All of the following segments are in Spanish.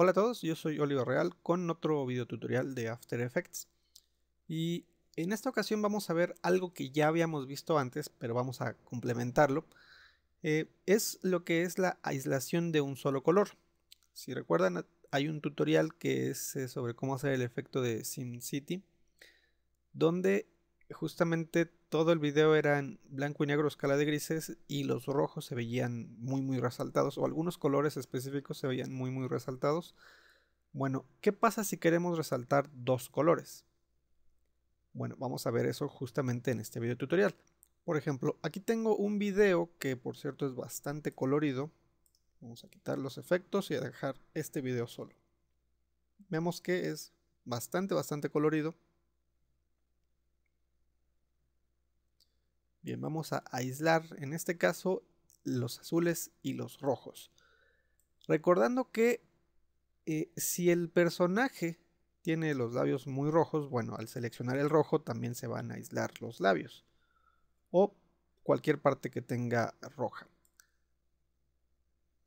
Hola a todos, yo soy Oliver Real con otro video tutorial de After Effects y en esta ocasión vamos a ver algo que ya habíamos visto antes pero vamos a complementarlo eh, es lo que es la aislación de un solo color si recuerdan hay un tutorial que es eh, sobre cómo hacer el efecto de SimCity donde justamente todo el video era en blanco y negro, escala de grises, y los rojos se veían muy, muy resaltados, o algunos colores específicos se veían muy, muy resaltados. Bueno, ¿qué pasa si queremos resaltar dos colores? Bueno, vamos a ver eso justamente en este video tutorial. Por ejemplo, aquí tengo un video que por cierto es bastante colorido. Vamos a quitar los efectos y a dejar este video solo. Vemos que es bastante, bastante colorido Bien, vamos a aislar en este caso los azules y los rojos. Recordando que eh, si el personaje tiene los labios muy rojos, bueno, al seleccionar el rojo también se van a aislar los labios. O cualquier parte que tenga roja.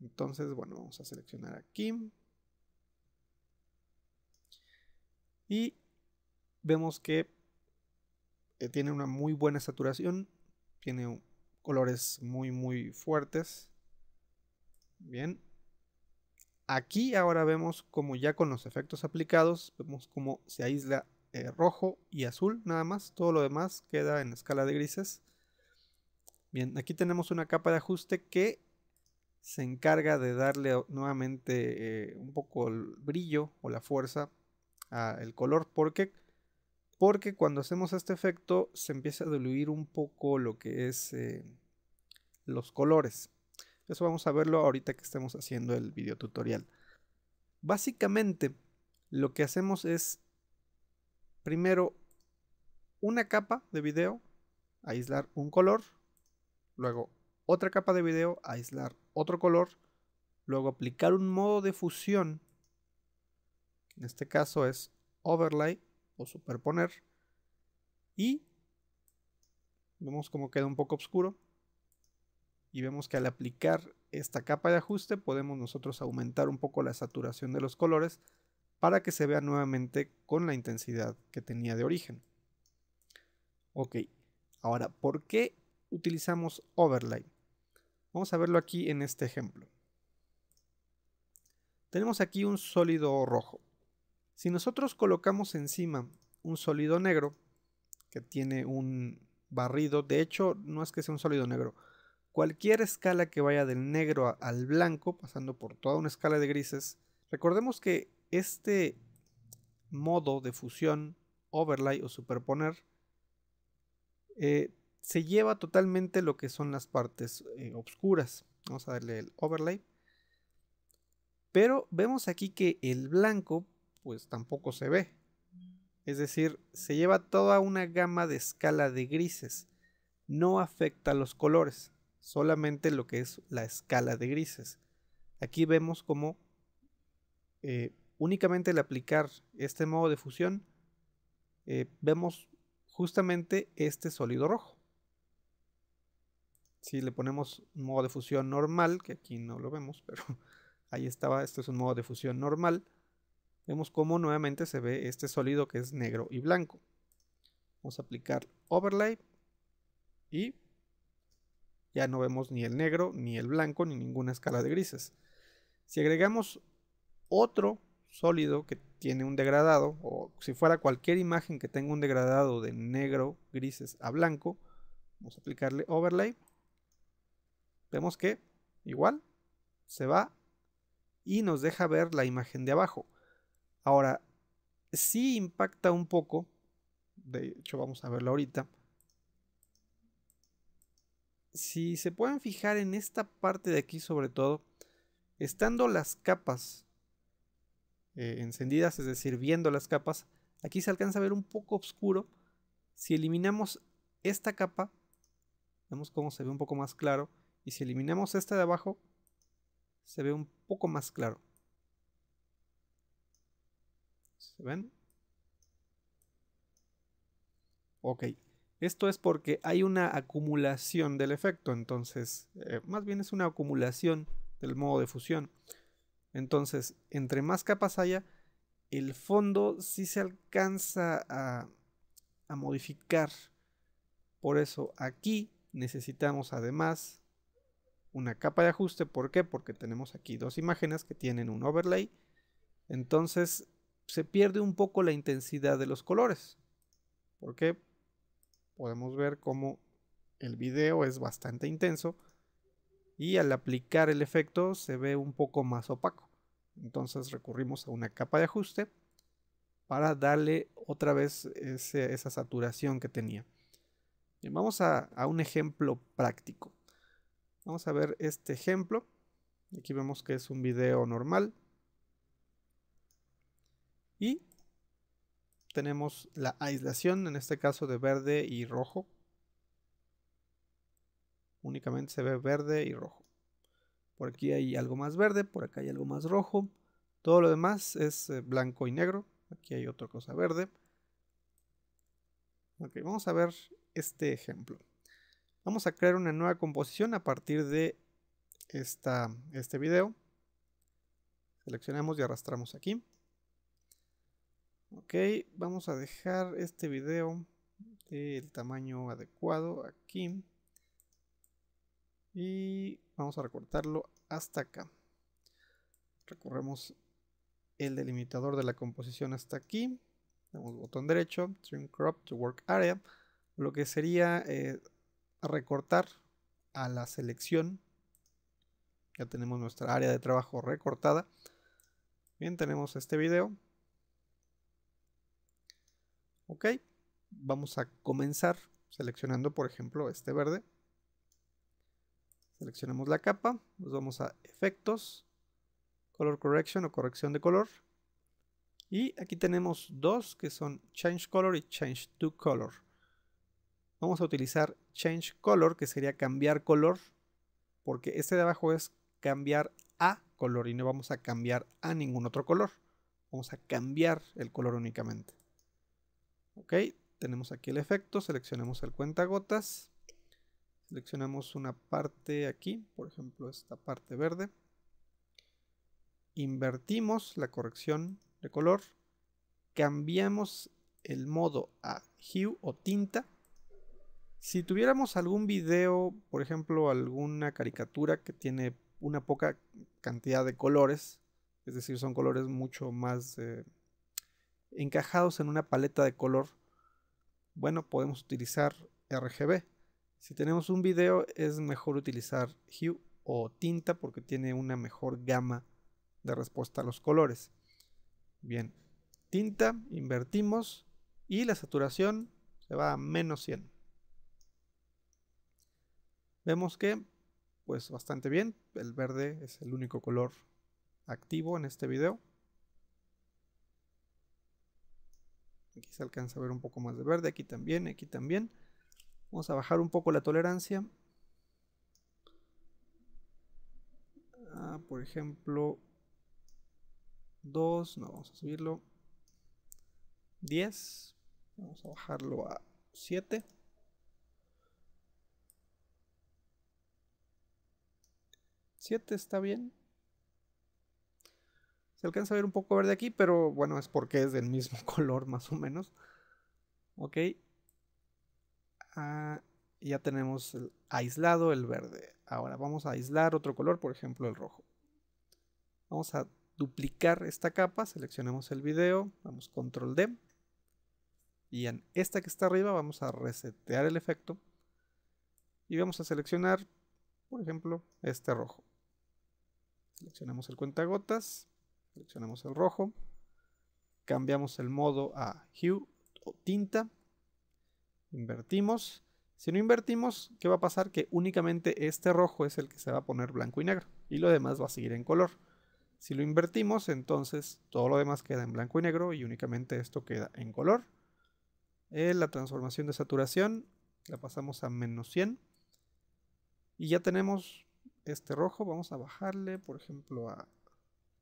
Entonces, bueno, vamos a seleccionar aquí. Y vemos que eh, tiene una muy buena saturación tiene colores muy, muy fuertes. Bien. Aquí ahora vemos como ya con los efectos aplicados, vemos cómo se aísla eh, rojo y azul nada más. Todo lo demás queda en escala de grises. Bien, aquí tenemos una capa de ajuste que se encarga de darle nuevamente eh, un poco el brillo o la fuerza al color porque porque cuando hacemos este efecto se empieza a diluir un poco lo que es eh, los colores. Eso vamos a verlo ahorita que estemos haciendo el video tutorial. Básicamente lo que hacemos es primero una capa de video, aislar un color, luego otra capa de video, aislar otro color, luego aplicar un modo de fusión, en este caso es overlay, o superponer. Y vemos como queda un poco oscuro. Y vemos que al aplicar esta capa de ajuste podemos nosotros aumentar un poco la saturación de los colores para que se vea nuevamente con la intensidad que tenía de origen. Ok, ahora, ¿por qué utilizamos overlay? Vamos a verlo aquí en este ejemplo. Tenemos aquí un sólido rojo. Si nosotros colocamos encima un sólido negro que tiene un barrido, de hecho no es que sea un sólido negro, cualquier escala que vaya del negro al blanco, pasando por toda una escala de grises, recordemos que este modo de fusión, overlay o superponer, eh, se lleva totalmente lo que son las partes oscuras. Eh, obscuras. Vamos a darle el overlay. Pero vemos aquí que el blanco pues tampoco se ve. Es decir, se lleva toda una gama de escala de grises. No afecta los colores, solamente lo que es la escala de grises. Aquí vemos cómo eh, únicamente al aplicar este modo de fusión, eh, vemos justamente este sólido rojo. Si le ponemos un modo de fusión normal, que aquí no lo vemos, pero ahí estaba, esto es un modo de fusión normal, Vemos cómo nuevamente se ve este sólido que es negro y blanco. Vamos a aplicar overlay y ya no vemos ni el negro, ni el blanco, ni ninguna escala de grises. Si agregamos otro sólido que tiene un degradado, o si fuera cualquier imagen que tenga un degradado de negro, grises a blanco, vamos a aplicarle overlay, vemos que igual se va y nos deja ver la imagen de abajo. Ahora, sí impacta un poco, de hecho vamos a verlo ahorita. Si se pueden fijar en esta parte de aquí sobre todo, estando las capas eh, encendidas, es decir, viendo las capas, aquí se alcanza a ver un poco oscuro. Si eliminamos esta capa, vemos cómo se ve un poco más claro. Y si eliminamos esta de abajo, se ve un poco más claro. ven? Ok. Esto es porque hay una acumulación del efecto, entonces, eh, más bien es una acumulación del modo de fusión. Entonces, entre más capas haya, el fondo sí se alcanza a, a modificar. Por eso aquí necesitamos además una capa de ajuste. ¿Por qué? Porque tenemos aquí dos imágenes que tienen un overlay. Entonces, se pierde un poco la intensidad de los colores. Porque podemos ver cómo el video es bastante intenso y al aplicar el efecto se ve un poco más opaco. Entonces recurrimos a una capa de ajuste para darle otra vez esa saturación que tenía. Bien, vamos a, a un ejemplo práctico. Vamos a ver este ejemplo. Aquí vemos que es un video normal y tenemos la aislación, en este caso de verde y rojo. Únicamente se ve verde y rojo. Por aquí hay algo más verde, por acá hay algo más rojo. Todo lo demás es eh, blanco y negro. Aquí hay otra cosa verde. Ok, vamos a ver este ejemplo. Vamos a crear una nueva composición a partir de esta, este video. Seleccionamos y arrastramos aquí. Ok, vamos a dejar este video del tamaño adecuado aquí. Y vamos a recortarlo hasta acá. Recorremos el delimitador de la composición hasta aquí. Damos botón derecho, Trim Crop to Work Area. Lo que sería eh, recortar a la selección. Ya tenemos nuestra área de trabajo recortada. Bien, tenemos este video. Ok, vamos a comenzar seleccionando, por ejemplo, este verde. Seleccionamos la capa, nos vamos a efectos, color correction o corrección de color. Y aquí tenemos dos que son change color y change to color. Vamos a utilizar change color, que sería cambiar color, porque este de abajo es cambiar a color y no vamos a cambiar a ningún otro color. Vamos a cambiar el color únicamente. Ok, tenemos aquí el efecto, seleccionamos el cuentagotas, seleccionamos una parte aquí, por ejemplo esta parte verde, invertimos la corrección de color, cambiamos el modo a hue o tinta. Si tuviéramos algún video, por ejemplo alguna caricatura que tiene una poca cantidad de colores, es decir, son colores mucho más... Eh, encajados en una paleta de color, bueno, podemos utilizar RGB. Si tenemos un video es mejor utilizar hue o tinta porque tiene una mejor gama de respuesta a los colores. Bien, tinta, invertimos y la saturación se va a menos 100. Vemos que, pues bastante bien, el verde es el único color activo en este video. Aquí se alcanza a ver un poco más de verde, aquí también, aquí también. Vamos a bajar un poco la tolerancia. Ah, por ejemplo, 2, no, vamos a subirlo. 10, vamos a bajarlo a 7. ¿7 está bien? Se alcanza a ver un poco verde aquí, pero bueno, es porque es del mismo color más o menos. Ok. Ah, ya tenemos el aislado el verde. Ahora vamos a aislar otro color, por ejemplo el rojo. Vamos a duplicar esta capa, seleccionamos el video, damos control D. Y en esta que está arriba vamos a resetear el efecto. Y vamos a seleccionar, por ejemplo, este rojo. Seleccionamos el cuentagotas. Seleccionamos el rojo. Cambiamos el modo a hue o tinta. Invertimos. Si no invertimos, ¿qué va a pasar? Que únicamente este rojo es el que se va a poner blanco y negro. Y lo demás va a seguir en color. Si lo invertimos, entonces todo lo demás queda en blanco y negro y únicamente esto queda en color. Eh, la transformación de saturación la pasamos a menos 100. Y ya tenemos este rojo. Vamos a bajarle, por ejemplo, a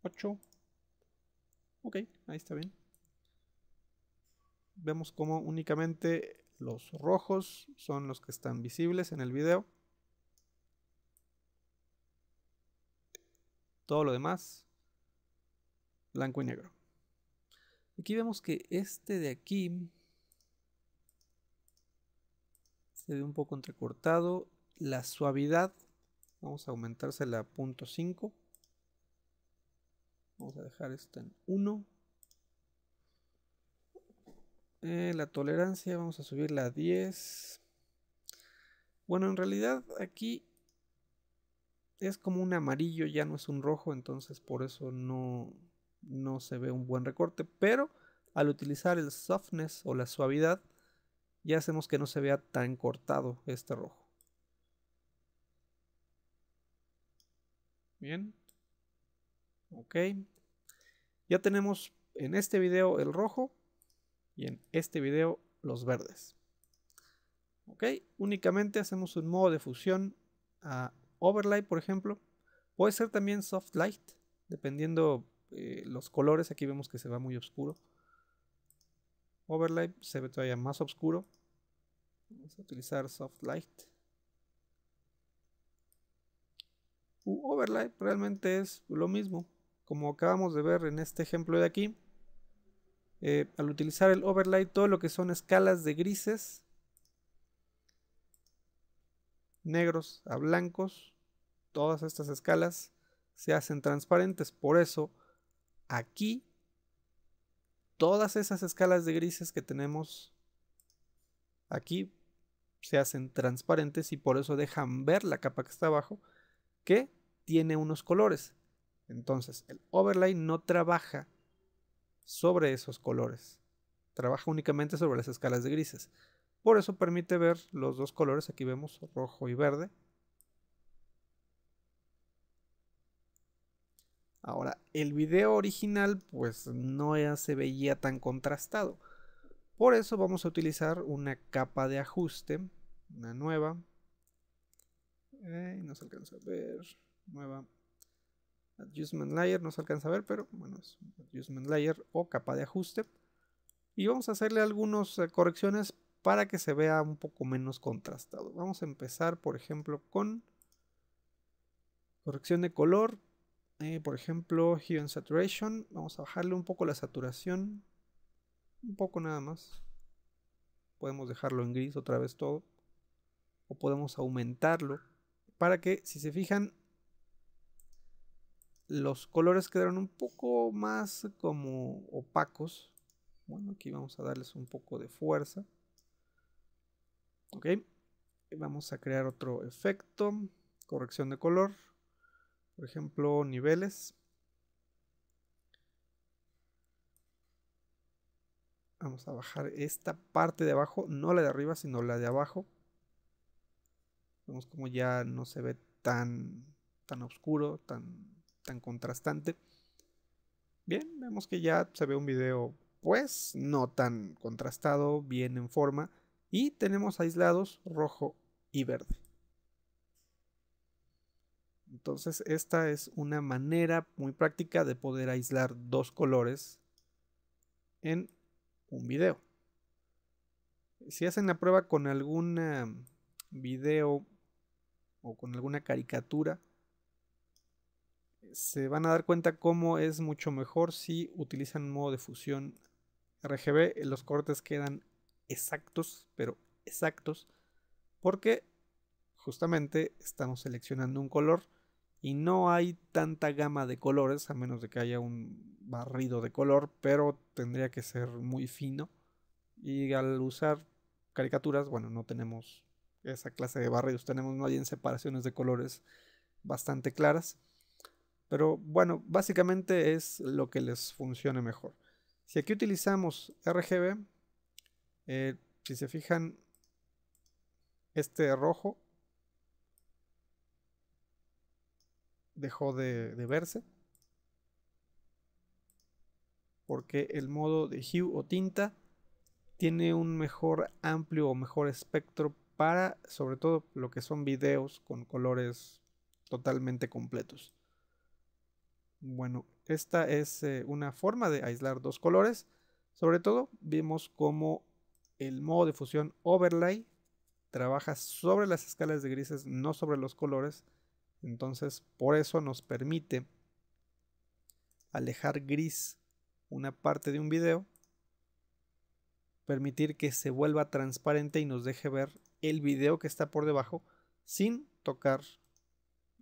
8. Ok, ahí está bien. Vemos cómo únicamente los rojos son los que están visibles en el video. Todo lo demás, blanco y negro. Aquí vemos que este de aquí se ve un poco entrecortado. La suavidad, vamos a aumentársela a 0.5. Vamos a dejar esto en 1. Eh, la tolerancia vamos a subirla a 10. Bueno, en realidad aquí es como un amarillo, ya no es un rojo, entonces por eso no se ve un buen recorte. Pero al utilizar el softness o la suavidad, ya hacemos que no se vea tan cortado este rojo. Bien. Ok. Ya tenemos en este video el rojo y en este video los verdes. Ok, únicamente hacemos un modo de fusión a overlay, por ejemplo. Puede ser también soft light, dependiendo eh, los colores. Aquí vemos que se va muy oscuro. Overlay se ve todavía más oscuro. Vamos a utilizar soft light. overlay realmente es lo mismo como acabamos de ver en este ejemplo de aquí, eh, al utilizar el overlay, todo lo que son escalas de grises, negros a blancos, todas estas escalas se hacen transparentes. Por eso, aquí, todas esas escalas de grises que tenemos aquí se hacen transparentes y por eso dejan ver la capa que está abajo que tiene unos colores. Entonces, el overlay no trabaja sobre esos colores, trabaja únicamente sobre las escalas de grises. Por eso permite ver los dos colores, aquí vemos rojo y verde. Ahora, el video original pues no ya se veía tan contrastado. Por eso vamos a utilizar una capa de ajuste, una nueva. no se alcanza a ver, nueva. Adjustment Layer, no se alcanza a ver, pero bueno, es Adjustment Layer o capa de ajuste. Y vamos a hacerle algunas eh, correcciones para que se vea un poco menos contrastado. Vamos a empezar, por ejemplo, con corrección de color. Eh, por ejemplo, Hue and Saturation. Vamos a bajarle un poco la saturación. Un poco nada más. Podemos dejarlo en gris otra vez todo. O podemos aumentarlo. Para que, si se fijan, los colores quedaron un poco más como opacos. Bueno, aquí vamos a darles un poco de fuerza. Ok. Vamos a crear otro efecto. Corrección de color. Por ejemplo, niveles. Vamos a bajar esta parte de abajo. No la de arriba, sino la de abajo. Vemos como ya no se ve tan, tan oscuro, tan tan contrastante. Bien, vemos que ya se ve un video pues no tan contrastado, bien en forma y tenemos aislados rojo y verde. Entonces esta es una manera muy práctica de poder aislar dos colores en un video. Si hacen la prueba con algún video o con alguna caricatura, se van a dar cuenta cómo es mucho mejor si utilizan un modo de fusión RGB. Los cortes quedan exactos, pero exactos, porque justamente estamos seleccionando un color y no hay tanta gama de colores, a menos de que haya un barrido de color, pero tendría que ser muy fino. Y al usar caricaturas, bueno, no tenemos esa clase de barridos, tenemos más bien separaciones de colores bastante claras. Pero bueno, básicamente es lo que les funcione mejor. Si aquí utilizamos RGB, eh, si se fijan, este rojo dejó de, verse. Porque el modo de hue o tinta tiene un mejor amplio o mejor espectro para sobre todo lo que son videos con colores totalmente completos. Bueno, esta es eh, una forma de aislar dos colores. Sobre todo vimos cómo el modo de fusión overlay trabaja sobre las escalas de grises, no sobre los colores. Entonces, por eso nos permite alejar gris una parte de un video, permitir que se vuelva transparente y nos deje ver el video que está por debajo sin tocar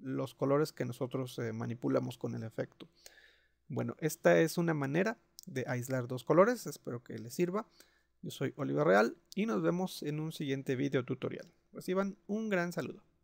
los colores que nosotros eh, manipulamos con el efecto. Bueno, esta es una manera de aislar dos colores, espero que les sirva. Yo soy Oliver Real y nos vemos en un siguiente video tutorial. Reciban un gran saludo.